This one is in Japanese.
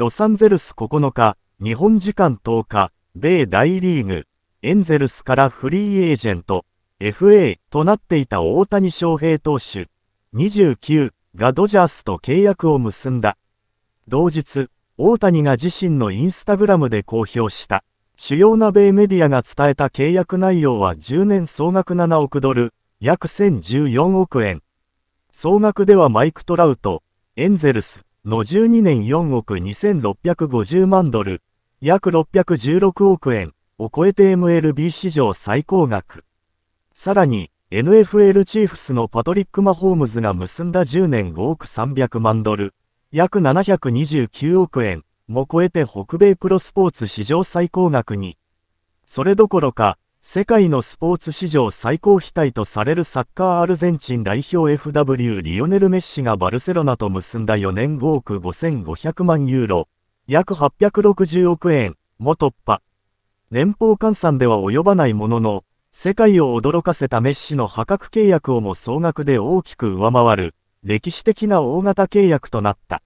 ロサンゼルス9日、日本時間10日、米大リーグ、エンゼルスからフリーエージェント、FA となっていた大谷翔平投手、29がドジャースと契約を結んだ。同日、大谷が自身のインスタグラムで公表した。主要な米メディアが伝えた契約内容は10年総額7億ドル、約1014億円。総額ではマイク・トラウト、エンゼルス、の12年4億2650万ドル、約616億円を超えて MLB 史上最高額。さらに、NFL チーフスのパトリック・マホームズが結んだ10年5億300万ドル、約729億円も超えて北米プロスポーツ史上最高額に。それどころか、世界のスポーツ史上最高飛体とされるサッカーアルゼンチン代表 FW リオネル・メッシがバルセロナと結んだ4年5億5500万ユーロ、約860億円も突破。年俸換算では及ばないものの、世界を驚かせたメッシの破格契約をも総額で大きく上回る、歴史的な大型契約となった。